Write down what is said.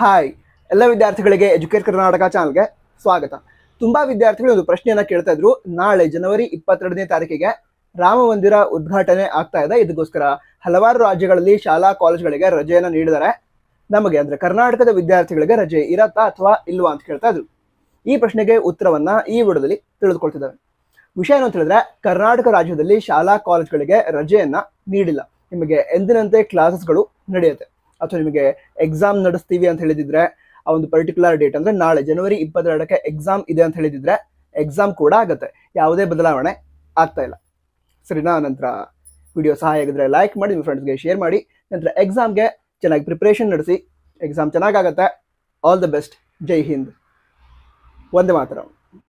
hi ಎಲ್ಲ ವಿದ್ಯಾರ್ಥಿಗಳಿಗೆ educate Karnataka ಚಾನಲ್ಗೆ ಸ್ವಾಗತ ತುಂಬಾ ವಿದ್ಯಾರ್ಥಿಗಳು ಒಂದು ಪ್ರಶ್ನೆಯನ್ನ ಕೇಳ್ತಾ ಇದ್ರು ನಾಳೆ ಜನವರಿ ಇಪ್ಪತ್ತೆರಡನೇ ತಾರೀಕಿಗೆ ರಾಮ ಮಂದಿರ ಉದ್ಘಾಟನೆ ಆಗ್ತಾ ಇದೆ ಇದಕ್ಕೋಸ್ಕರ ಹಲವಾರು ರಾಜ್ಯಗಳಲ್ಲಿ ಶಾಲಾ ಕಾಲೇಜ್ಗಳಿಗೆ ರಜೆಯನ್ನು ನೀಡಿದ್ದಾರೆ ನಮಗೆ ಅಂದ್ರೆ ಕರ್ನಾಟಕದ ವಿದ್ಯಾರ್ಥಿಗಳಿಗೆ ರಜೆ ಇರತ್ತಾ ಅಥವಾ ಇಲ್ವಾ ಅಂತ ಕೇಳ್ತಾ ಇದ್ರು ಈ ಪ್ರಶ್ನೆಗೆ ಉತ್ತರವನ್ನ ಈ ವಿಡದಲ್ಲಿ ತಿಳಿದುಕೊಳ್ತಿದ್ದಾರೆ ವಿಷಯ ಏನು ಅಂತ ಹೇಳಿದ್ರೆ ಕರ್ನಾಟಕ ರಾಜ್ಯದಲ್ಲಿ ಶಾಲಾ ಕಾಲೇಜ್ಗಳಿಗೆ ರಜೆಯನ್ನ ನೀಡಿಲ್ಲ ನಿಮಗೆ ಎಂದಿನಂತೆ ಕ್ಲಾಸಸ್ಗಳು ನಡೆಯುತ್ತೆ ಅಥವಾ ನಿಮಗೆ ಎಕ್ಸಾಮ್ ನಡೆಸ್ತೀವಿ ಅಂತ ಹೇಳಿದಿದ್ರೆ ಆ ಒಂದು ಪರ್ಟಿಕ್ಯುಲರ್ ಡೇಟ್ ಅಂದರೆ ನಾಳೆ ಜನವರಿ ಇಪ್ಪತ್ತೆರಡಕ್ಕೆ ಎಕ್ಸಾಮ್ ಇದೆ ಅಂತ ಹೇಳಿದಿದ್ರೆ ಎಕ್ಸಾಮ್ ಕೂಡ ಆಗುತ್ತೆ ಯಾವುದೇ ಬದಲಾವಣೆ ಆಗ್ತಾ ಇಲ್ಲ ಸರಿನಾ ನಂತರ ವಿಡಿಯೋ ಸಹಾಯ ಆಗಿದ್ರೆ ಲೈಕ್ ಮಾಡಿ ನಿಮ್ಮ ಫ್ರೆಂಡ್ಸ್ಗೆ ಶೇರ್ ಮಾಡಿ ನಂತರ ಎಕ್ಸಾಮ್ಗೆ ಚೆನ್ನಾಗಿ ಪ್ರಿಪ್ರೇಷನ್ ನಡೆಸಿ ಎಕ್ಸಾಮ್ ಚೆನ್ನಾಗಾಗತ್ತೆ all the best Jai Hind ಒಂದೇ ಮಾತ್ರ